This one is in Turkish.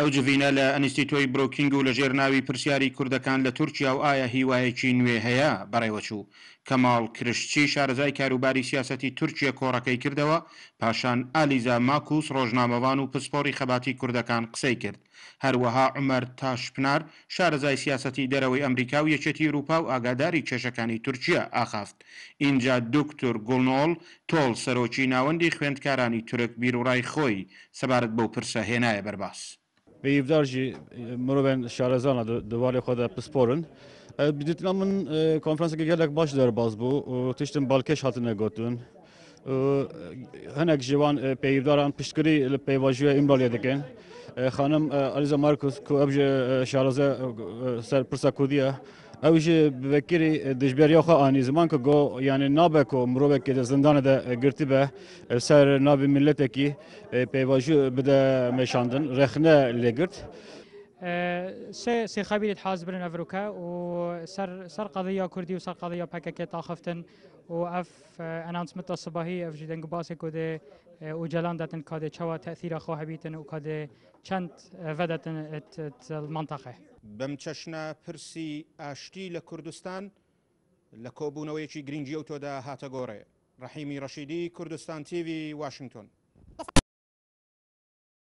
ئەو جڤینە لە ئەنیستیتۆی برۆکینگ و لە ژێر ناوی پرسیاری کوردەکان لە تورکیا و ئایا هیوایەکی نوێ هەیە بەڕێوەچوو کەماڵ کرشتی شارەزای کاروباری سیاسەتی تورکیا کۆڕەکەی کردەوە پاشان ئالیزا ماکوس ڕۆژنامەوان و پسپۆری خەباتی کوردەکان قسەی کرد هەروەها عمەر تاشپنار شارەزای سیاسەتی دەرەوەی ئەمریکا و یەکێتی رووپا و ئاگاداری کێشەکانی تورکیا ئاخافت اینجا دکتۆر گڵنۆڵ تۆڵ سەرۆکی ناوەندی خوێندکارانی تورک بیرڕای خۆی سەبارەت بەو پرسە هێنایە بەرباس. ve evdarji e, mroven şarezana divarê xwe de pisporin. E, Bi dîtina min e, konferansekê gelek baş derbas bû û tiştin balkêş hatine gotin. Hinek ji wan peyvdaran piştgirî li خانم الیزا مارکوس کو اب شارزه سرپرسا کودیا او جه بکری دجبریا خو آنی زمان که گو یعنی نابه کو مروه که ده زندان ده گرتی به سر نابی ملت کی پیواجو بده مشاندن رخنه لگرت سه سه خبیل حاضر برن افروکا و سر سر قضیه کردی و سر قضیه پککه تاخفتن و اف انانسمت صبحی اف جدنگ باسه کده و جلان دادن کده و تأثیر خواه بیتن و کده چند ودتن ات, ات المنطقه بمچشنا پرسی آشتی لکردستان لکوبونویچی گرینجیوتو اوتو دا هاتا گوره رحیمی رشیدی کردستان تیوی واشنگتن